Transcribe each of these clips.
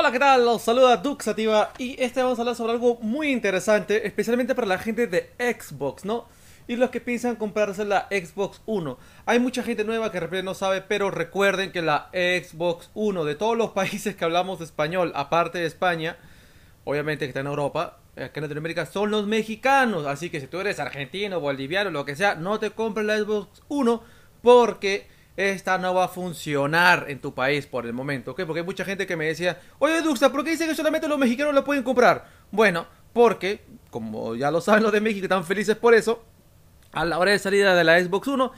Hola, ¿qué tal? Los saluda Duxativa y este vamos a hablar sobre algo muy interesante, especialmente para la gente de Xbox, ¿no? Y los que piensan comprarse la Xbox 1. Hay mucha gente nueva que de no sabe, pero recuerden que la Xbox 1 de todos los países que hablamos español, aparte de España, obviamente que está en Europa, eh, acá en Latinoamérica, son los mexicanos. Así que si tú eres argentino, boliviano, lo que sea, no te compres la Xbox 1 porque esta no va a funcionar en tu país por el momento, ¿ok? Porque hay mucha gente que me decía, oye Duxa, ¿por qué dicen que solamente los mexicanos lo pueden comprar? Bueno, porque, como ya lo saben los de México, están felices por eso, a la hora de salida de la Xbox One,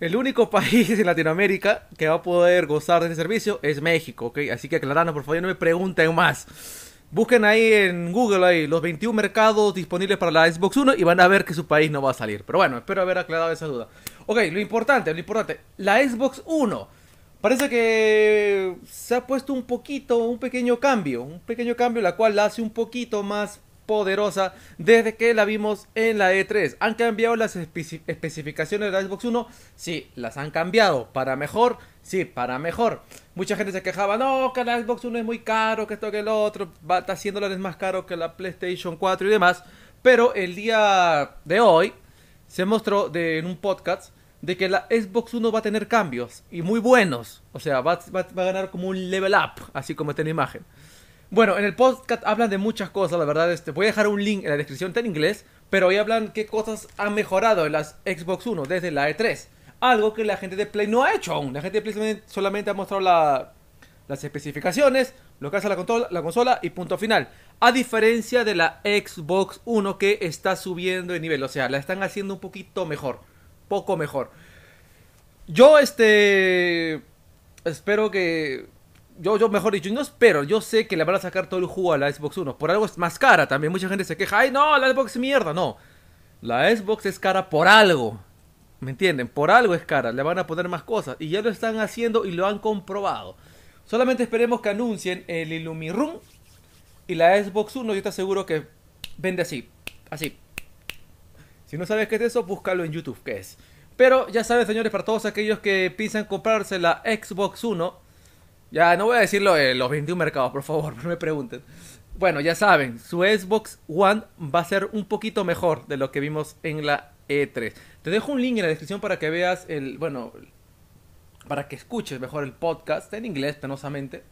el único país en Latinoamérica que va a poder gozar de este servicio es México, ¿ok? Así que aclarando por favor, no me pregunten más. Busquen ahí en Google ahí los 21 mercados disponibles para la Xbox One y van a ver que su país no va a salir. Pero bueno, espero haber aclarado esa duda. Ok, lo importante, lo importante. La Xbox One. Parece que se ha puesto un poquito, un pequeño cambio. Un pequeño cambio, la cual la hace un poquito más poderosa desde que la vimos en la E3. ¿Han cambiado las especificaciones de la Xbox One? Sí, las han cambiado. ¿Para mejor? Sí, para mejor. Mucha gente se quejaba, no, que la Xbox One es muy caro, que esto, que el otro, va, está 100 dólares más caro que la PlayStation 4 y demás. Pero el día de hoy se mostró en un podcast de que la Xbox One va a tener cambios y muy buenos. O sea, va, va, a ganar como un level up, así como está en la imagen. Bueno, en el podcast hablan de muchas cosas, la verdad. Este, voy a dejar un link en la descripción, en inglés, pero hoy hablan qué cosas han mejorado en las Xbox One desde la E3. Algo que la gente de Play no ha hecho aún. La gente de Play solamente ha mostrado las especificaciones, lo que hace la consola, la consola y punto final. A diferencia de la Xbox One que está subiendo de nivel, o sea, la están haciendo un poquito mejor, poco mejor. Yo, este, espero que yo, yo mejor dicho, no pero yo sé que le van a sacar todo el jugo a la Xbox One. Por algo es más cara también. Mucha gente se queja, ay no, la Xbox es mierda. No, la Xbox es cara por algo. ¿Me entienden? Por algo es cara, le van a poner más cosas. Y ya lo están haciendo y lo han comprobado. Solamente esperemos que anuncien el Room y la Xbox One. Yo te seguro que vende así, así. Si no sabes qué es eso, búscalo en YouTube, qué es. Pero ya saben, señores, para todos aquellos que piensan comprarse la Xbox One ya no voy a decirlo de los 21 mercados, por favor, no me pregunten. Bueno, ya saben, su Xbox One va a ser un poquito mejor de lo que vimos en la E3. Te dejo un link en la descripción para que veas el, bueno, para que escuches mejor el podcast en inglés, penosamente.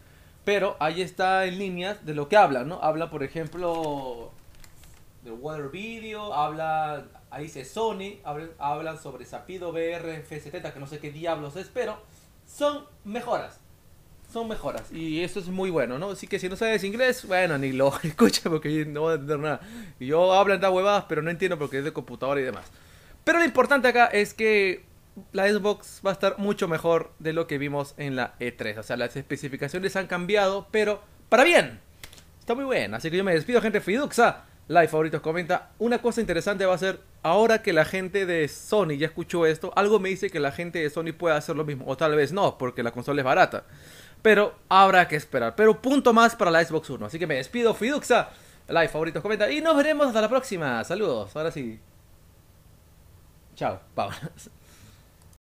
Pero ahí está en líneas de lo que habla, ¿no? Habla, por ejemplo, De Water Video, habla, ahí dice Sony, hablan, sobre Sapido BR F70, que no sé qué diablos es, pero son mejoras son mejoras y eso es muy bueno, ¿no? Así que si no sabes inglés, bueno, ni lo escucha porque no voy a entender nada. Yo hablo en huevadas, pero no entiendo porque es de computadora y demás. Pero lo importante acá es que la Xbox va a estar mucho mejor de lo que vimos en la E3. O sea, las especificaciones han cambiado, pero para bien. Está muy bien. Así que yo me despido, gente Fiduxa. Live Favoritos comenta, una cosa interesante va a ser, ahora que la gente de Sony ya escuchó esto, algo me dice que la gente de Sony puede hacer lo mismo, o tal vez no, porque la consola es barata pero habrá que esperar. Pero punto más para la Xbox 1. Así que me despido, Fiduxa. Like, favoritos, comenta. Y nos veremos hasta la próxima. Saludos. Ahora sí. Chao. Vámonos.